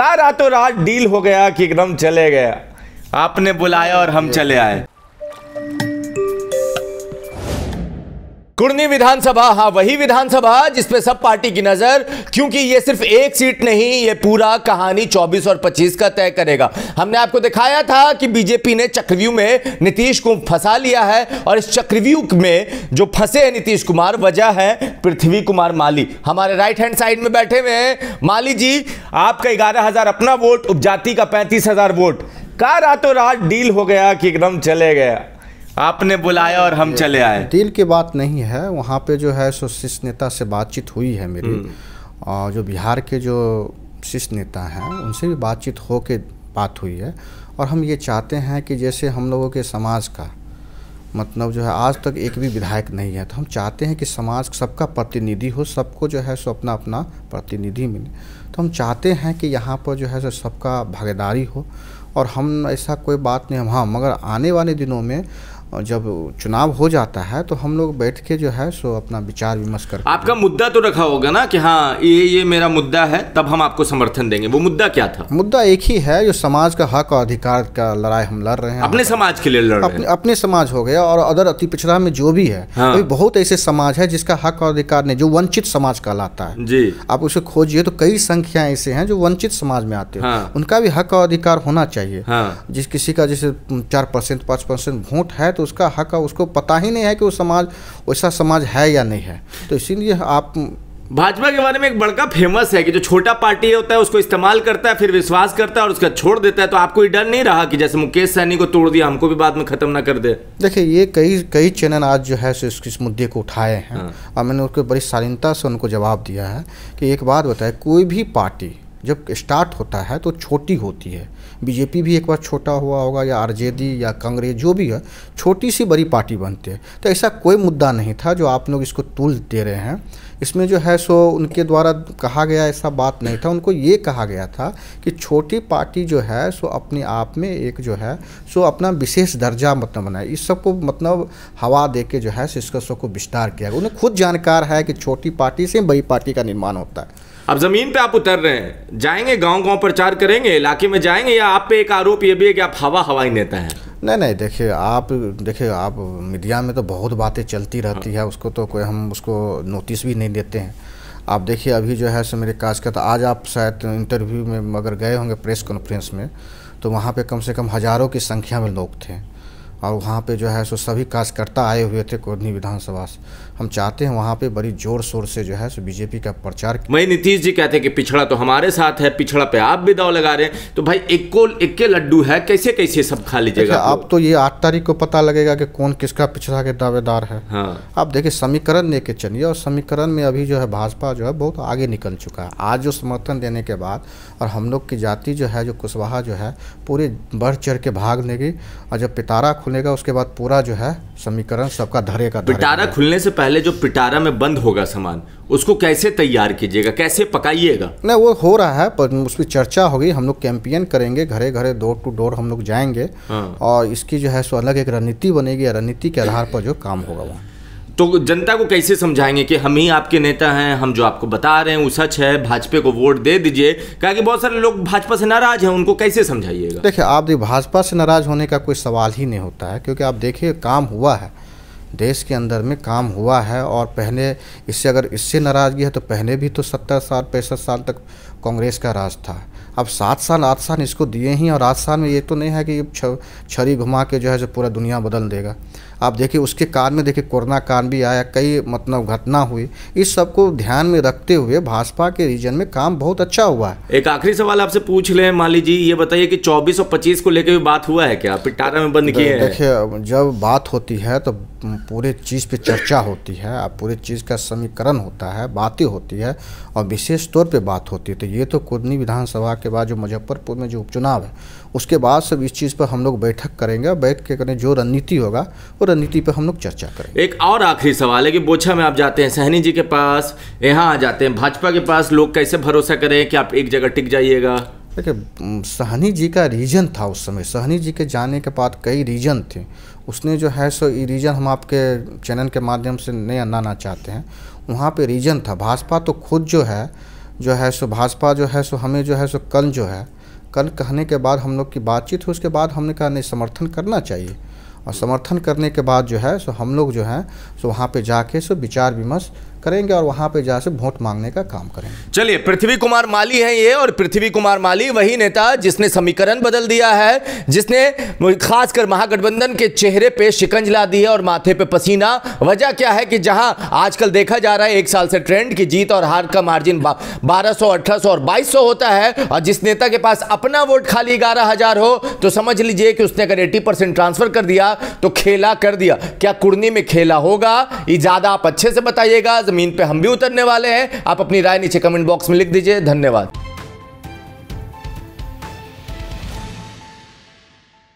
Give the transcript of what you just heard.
रातों रात डील हो गया कि एकदम चले गए आपने बुलाया और हम चले आए कुर्नी विधानसभा हाँ वही विधानसभा जिसपे सब पार्टी की नजर क्योंकि ये सिर्फ एक सीट नहीं ये पूरा कहानी 24 और 25 का तय करेगा हमने आपको दिखाया था कि बीजेपी ने चक्रव्यूह में नीतीश को फंसा लिया है और इस चक्रव्यूह में जो फंसे हैं नीतीश कुमार वजह है पृथ्वी कुमार माली हमारे राइट हैंड साइड में बैठे हुए हैं माली जी आपका ग्यारह अपना वोट उपजाति का पैंतीस वोट का रातों रात डील हो गया कि एकदम चले गया आपने बुलाया और हम चले आए दिल की बात नहीं है वहाँ पे जो है सो शीर्ष नेता से बातचीत हुई है मेरी और हम्म। जो बिहार के जो शीर्ष नेता हैं उनसे भी बातचीत हो के बात हुई है और हम ये चाहते हैं कि जैसे हम लोगों के समाज का मतलब जो है आज तक एक भी विधायक नहीं है तो हम चाहते हैं कि समाज सबका प्रतिनिधि हो सबको जो है सो अपना अपना प्रतिनिधि मिले तो हम चाहते हैं कि यहाँ पर जो है सो सबका भागीदारी हो और हम ऐसा कोई बात नहीं हम हाँ मगर आने वाले दिनों में और जब चुनाव हो जाता है तो हम लोग बैठ के जो है सो अपना विचार विमर्श कर आपका मुद्दा तो रखा होगा ना कि हाँ ये ये मेरा मुद्दा है तब हम आपको समर्थन देंगे वो मुद्दा क्या था मुद्दा एक ही है जो समाज का हक और अधिकार का लड़ाई हम लड़ रहे हैं अपने समाज के लिए लड़ रहे हैं अपने, समाज हो गया और अदर अति पिछड़ा में जो भी है हाँ। बहुत ऐसे समाज है जिसका हक और अधिकार नहीं जो वंचित समाज कहलाता है जी आप उसे खोजिए तो कई संख्या ऐसे है जो वंचित समाज में आते हैं हाँ। उनका भी हक और अधिकार होना चाहिए हाँ। जिस किसी का जैसे चार परसेंट पांच परसेंट वोट है तो तो उसका हक है उसको पता ही नहीं है कि वो समाज वैसा समाज है या नहीं है तो इसीलिए आप भाजपा के बारे में एक बड़का फेमस है कि जो छोटा पार्टी होता है उसको इस्तेमाल करता है फिर विश्वास करता है और उसका छोड़ देता है तो आपको डर नहीं रहा कि जैसे मुकेश सैनी को तोड़ दिया हमको भी बाद में खत्म ना कर दे देखिए ये कई कई चैनल आज जो है इस, इस मुद्दे को उठाए हैं हाँ। और मैंने उसको बड़ी शालीनता से उनको जवाब दिया है कि एक बात बताए कोई भी पार्टी जब स्टार्ट होता है तो छोटी होती है बीजेपी भी एक बार छोटा हुआ होगा या आरजेडी या कांग्रेस जो भी है छोटी सी बड़ी पार्टी बनती है तो ऐसा कोई मुद्दा नहीं था जो आप लोग इसको तुल दे रहे हैं इसमें जो है सो उनके द्वारा कहा गया ऐसा बात नहीं था उनको ये कहा गया था कि छोटी पार्टी जो है सो अपने आप में एक जो है सो अपना विशेष दर्जा मतलब बनाए इस सबको मतलब हवा दे के जो है सिस्कसों को विस्तार किया उन्हें खुद जानकार है कि छोटी पार्टी से बड़ी पार्टी का निर्माण होता है अब जमीन पे आप उतर रहे हैं जाएंगे गांव गांव प्रचार करेंगे इलाके में जाएंगे या आप पे एक आरोप ये भी है कि आप हवा हवाई नेता हैं नहीं नहीं देखिए आप देखिए आप मीडिया में तो बहुत बातें चलती हाँ। रहती है उसको तो कोई हम उसको नोटिस भी नहीं देते हैं आप देखिए अभी जो है सो मेरे काज का तो आज आप शायद इंटरव्यू में अगर गए होंगे प्रेस कॉन्फ्रेंस में तो वहाँ पे कम से कम हज़ारों की संख्या में लोग थे और वहाँ पे जो है सो सभी कार्यकर्ता आए हुए थे कोधनी विधानसभा से हम चाहते हैं वहाँ पे बड़ी जोर शोर से जो है सो बीजेपी का प्रचार वही नीतीश जी कहते हैं कि पिछड़ा तो हमारे साथ है पिछड़ा पे आप भी दाव लगा रहे हैं तो भाई एक इक्के लड्डू है कैसे कैसे सब खा अच्छा, लीजिएगा अब तो ये आठ तारीख को पता लगेगा कि कौन किसका पिछड़ा के दावेदार है हाँ। आप देखिए समीकरण लेके चलिए और समीकरण में अभी जो है भाजपा जो है बहुत आगे निकल चुका है आज जो समर्थन देने के बाद और हम लोग की जाति जो है जो कुशवाहा जो है पूरे बढ़ चढ़ के भाग लेगी और जब पितारा खुल खुलेगा उसके बाद पूरा जो है समीकरण सबका धरे का पिटारा खुलने से पहले जो पिटारा में बंद होगा सामान उसको कैसे तैयार कीजिएगा कैसे पकाइएगा नहीं वो हो रहा है पर उस पर चर्चा होगी हम लोग कैंपियन करेंगे घरे घरे डोर टू डोर हम लोग जाएंगे हाँ। और इसकी जो है सो अलग एक रणनीति बनेगी रणनीति के आधार पर जो काम होगा वहाँ तो जनता को कैसे समझाएंगे कि हम ही आपके नेता हैं हम जो आपको बता रहे हैं वो सच है भाजपा को वोट दे दीजिए क्या कि बहुत सारे लोग भाजपा से नाराज हैं उनको कैसे समझाइएगा देखिए आप देखिए भाजपा से नाराज होने का कोई सवाल ही नहीं होता है क्योंकि आप देखिए काम हुआ है देश के अंदर में काम हुआ है और पहले इससे अगर इससे नाराज़गी है तो पहले भी तो सत्तर साल पैंसठ साल तक कांग्रेस का राज था अब सात साल आठ साल इसको दिए ही और आठ साल में ये तो नहीं है कि छड़ी घुमा के जो है जो पूरा दुनिया बदल देगा आप देखिए उसके काल में देखिए कोरोना काल भी आया कई मतलब घटना हुई इस सब को ध्यान में रखते हुए भाजपा के रीजन में काम बहुत अच्छा हुआ है एक आखिरी सवाल आपसे पूछ ले माली जी ये बताइए कि 24 और 25 को लेकर भी बात हुआ है क्या पिटारा में बंद किए देखिए जब बात होती है तो पूरे चीज़ पे चर्चा होती है पूरे चीज़ का समीकरण होता है बातें होती है और विशेष तौर पर बात होती है तो ये तो कुर्नी विधानसभा के बाद जो मुजफ्फरपुर में जो उपचुनाव है उसके बाद सब इस चीज़ पर हम लोग बैठक करेंगे बैठ के करें जो रणनीति होगा वो रणनीति पर हम लोग चर्चा करेंगे एक और आखिरी सवाल है कि बोछा में आप जाते हैं सहनी जी के पास यहाँ आ जाते हैं भाजपा के पास लोग कैसे भरोसा करें कि आप एक जगह टिक जाइएगा देखिए सहनी जी का रीजन था उस समय सहनी जी के जाने के बाद कई रीजन थे उसने जो है सो ये रीजन हम आपके चैनल के माध्यम से नहीं अनाना चाहते हैं वहाँ पे रीजन था भाजपा तो खुद जो है जो है सो भाजपा जो है सो हमें जो है सो कल जो है कल कहने के बाद हम लोग की बातचीत हुई उसके बाद हमने कहा नहीं समर्थन करना चाहिए और समर्थन करने के बाद जो है सो हम लोग जो है सो वहाँ पे जाके सो विचार विमर्श करेंगे और वहां पे जाकर वोट मांगने का काम करेंगे चलिए पृथ्वी कुमार माली हैं ये और पृथ्वी कुमार माली वही नेता जिसने समीकरण बदल दिया है जिसने खासकर महागठबंधन के चेहरे पे शिकंज ला दी है और माथे पे पसीना वजह क्या है कि जहां आजकल देखा जा रहा है एक साल से ट्रेंड की जीत और हार का मार्जिन बारह सौ और बाईस होता है और जिस नेता के पास अपना वोट खाली ग्यारह हजार हो तो समझ लीजिए कि उसने अगर एटी परसेंट ट्रांसफर कर दिया तो खेला कर दिया क्या कुर्नी में खेला होगा ये ज्यादा आप अच्छे से बताइएगा ज़मीन पर हम भी उतरने वाले हैं आप अपनी राय नीचे कमेंट बॉक्स में लिख दीजिए धन्यवाद